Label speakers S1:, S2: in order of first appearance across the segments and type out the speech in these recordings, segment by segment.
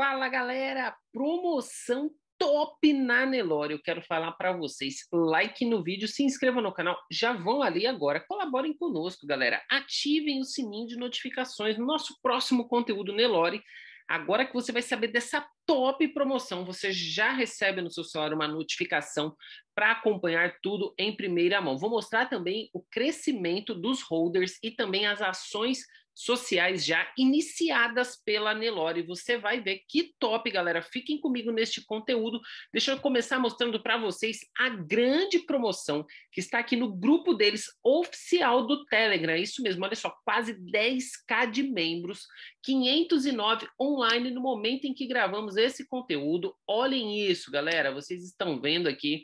S1: Fala galera, promoção top na Nelore. Eu quero falar para vocês. Like no vídeo, se inscreva no canal, já vão ali agora, colaborem conosco, galera. Ativem o sininho de notificações no nosso próximo conteúdo Nelore. Agora que você vai saber dessa top promoção, você já recebe no seu celular uma notificação para acompanhar tudo em primeira mão. Vou mostrar também o crescimento dos holders e também as ações sociais já iniciadas pela Nelore. Você vai ver que top, galera. Fiquem comigo neste conteúdo. Deixa eu começar mostrando para vocês a grande promoção que está aqui no grupo deles oficial do Telegram. É isso mesmo, olha só, quase 10k de membros, 509 online no momento em que gravamos esse conteúdo. Olhem isso, galera. Vocês estão vendo aqui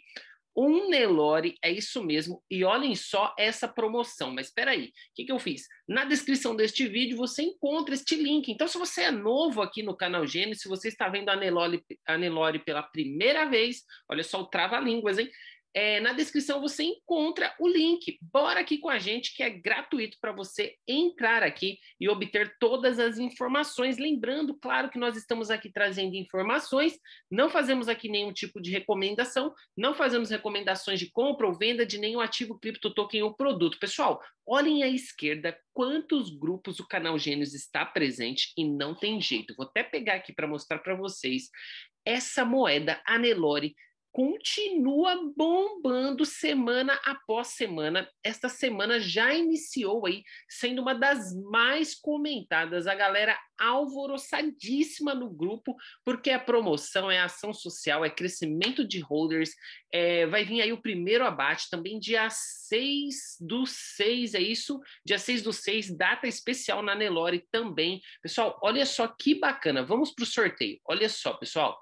S1: um Nelore, é isso mesmo. E olhem só essa promoção. Mas espera aí, o que, que eu fiz? Na descrição deste vídeo você encontra este link. Então, se você é novo aqui no canal Gênesis, se você está vendo a Nelore, a Nelore pela primeira vez, olha só o trava-línguas, hein? é, na descrição você encontra o link. Bora aqui com a gente, que é gratuito para você entrar aqui e obter todas as informações. Lembrando, claro, que nós estamos aqui trazendo informações, não fazemos aqui nenhum tipo de recomendação, não fazemos recomendações de compra ou venda de nenhum ativo cripto token ou produto. Pessoal, olhem à esquerda quantos grupos o canal Gênios está presente e não tem jeito. Vou até pegar aqui para mostrar para vocês essa moeda Anelore continua bombando semana após semana. Esta semana já iniciou aí, sendo uma das mais comentadas. A galera alvoroçadíssima no grupo, porque é promoção, é ação social, é crescimento de holders. É, vai vir aí o primeiro abate também dia 6 do 6, é isso? Dia 6 do 6, data especial na Nelore também. Pessoal, olha só que bacana. Vamos para o sorteio. Olha só, pessoal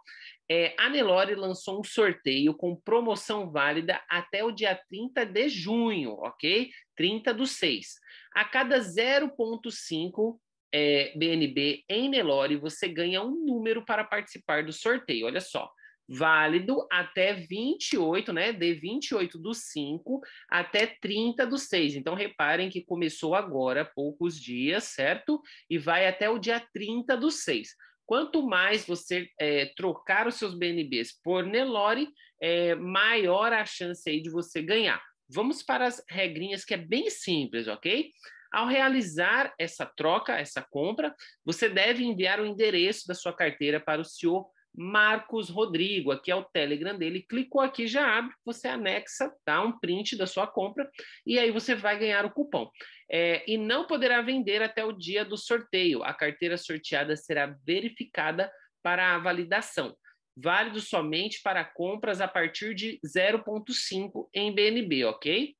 S1: é, a Nelore lançou um sorteio com promoção válida até o dia 30 de junho, ok? 30 do 6. A cada 0,5 é, BNB em Nelore, você ganha um número para participar do sorteio. Olha só. Válido até 28, né? De 28 do 5 até 30 do 6. Então, reparem que começou agora, poucos dias, certo? E vai até o dia 30 do 6. Quanto mais você é, trocar os seus BNBs por Nelore, é, maior a chance aí de você ganhar. Vamos para as regrinhas que é bem simples, ok? Ao realizar essa troca, essa compra, você deve enviar o endereço da sua carteira para o CEO Marcos Rodrigo, aqui é o Telegram dele. Clicou aqui, já abre, você anexa, dá tá? um print da sua compra e aí você vai ganhar o cupom. É, e não poderá vender até o dia do sorteio. A carteira sorteada será verificada para a validação. Válido somente para compras a partir de 0,5 em BNB, ok?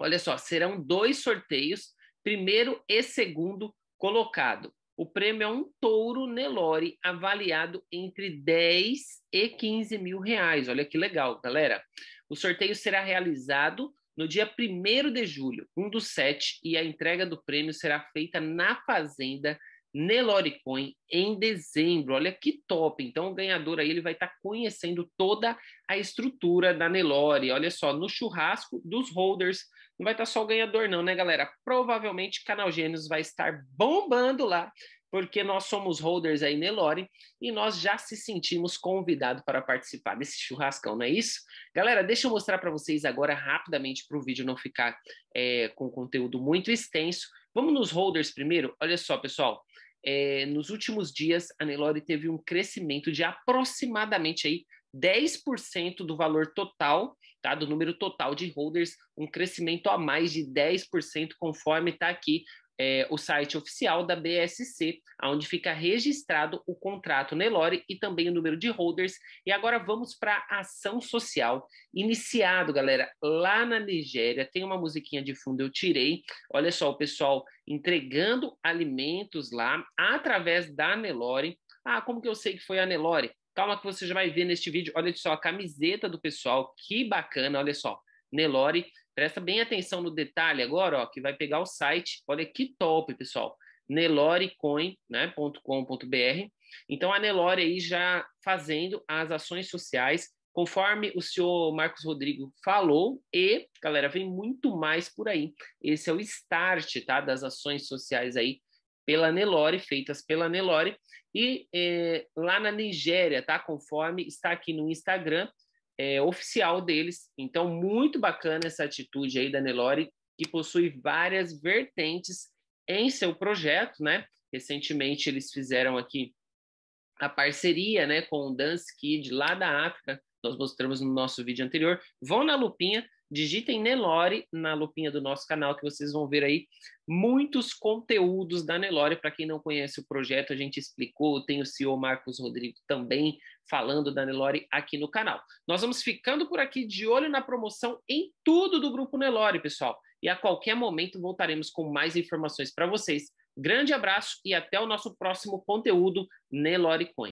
S1: Olha só, serão dois sorteios, primeiro e segundo colocado. O prêmio é um touro Nelore avaliado entre 10 e 15 mil reais. Olha que legal, galera. O sorteio será realizado no dia 1 de julho, um dos sete, e a entrega do prêmio será feita na Fazenda Nelore Coin em dezembro. Olha que top! Então o ganhador aí ele vai estar tá conhecendo toda a estrutura da Nelore. Olha só, no churrasco dos holders. Não vai estar tá só o ganhador não, né, galera? Provavelmente Canal Gênios vai estar bombando lá, porque nós somos holders aí Nelore e nós já se sentimos convidados para participar desse churrascão, não é isso? Galera, deixa eu mostrar para vocês agora rapidamente para o vídeo não ficar é, com conteúdo muito extenso. Vamos nos holders primeiro? Olha só, pessoal é, nos últimos dias a Nelore teve um crescimento de aproximadamente aí 10% do valor total, tá? Do número total de holders, um crescimento a mais de 10%, conforme está aqui é, o site oficial da BSC, onde fica registrado o contrato Nelore e também o número de holders. E agora vamos para a ação social. Iniciado, galera, lá na Nigéria, tem uma musiquinha de fundo, eu tirei. Olha só, o pessoal entregando alimentos lá através da Nelore. Ah, como que eu sei que foi a Nelore? Calma que você já vai ver neste vídeo. Olha só a camiseta do pessoal, que bacana, olha só. Nelore Presta bem atenção no detalhe agora, ó, que vai pegar o site. Olha que top, pessoal. nelorecoin.com.br. Né, então, a Nelore aí já fazendo as ações sociais, conforme o senhor Marcos Rodrigo falou. E, galera, vem muito mais por aí. Esse é o start tá, das ações sociais aí pela Nelore, feitas pela Nelore. E é, lá na Nigéria, tá? Conforme está aqui no Instagram, é, oficial deles. Então, muito bacana essa atitude aí da Nelore, que possui várias vertentes em seu projeto, né? Recentemente eles fizeram aqui a parceria, né, com o Dance Kid lá da África. Nós mostramos no nosso vídeo anterior. Vão na lupinha, digitem Nelore na lupinha do nosso canal, que vocês vão ver aí muitos conteúdos da Nelore. Para quem não conhece o projeto, a gente explicou, tem o CEO Marcos Rodrigo também falando da Nelore aqui no canal. Nós vamos ficando por aqui de olho na promoção em tudo do Grupo Nelore, pessoal. E a qualquer momento voltaremos com mais informações para vocês. Grande abraço e até o nosso próximo conteúdo Nelore Coin.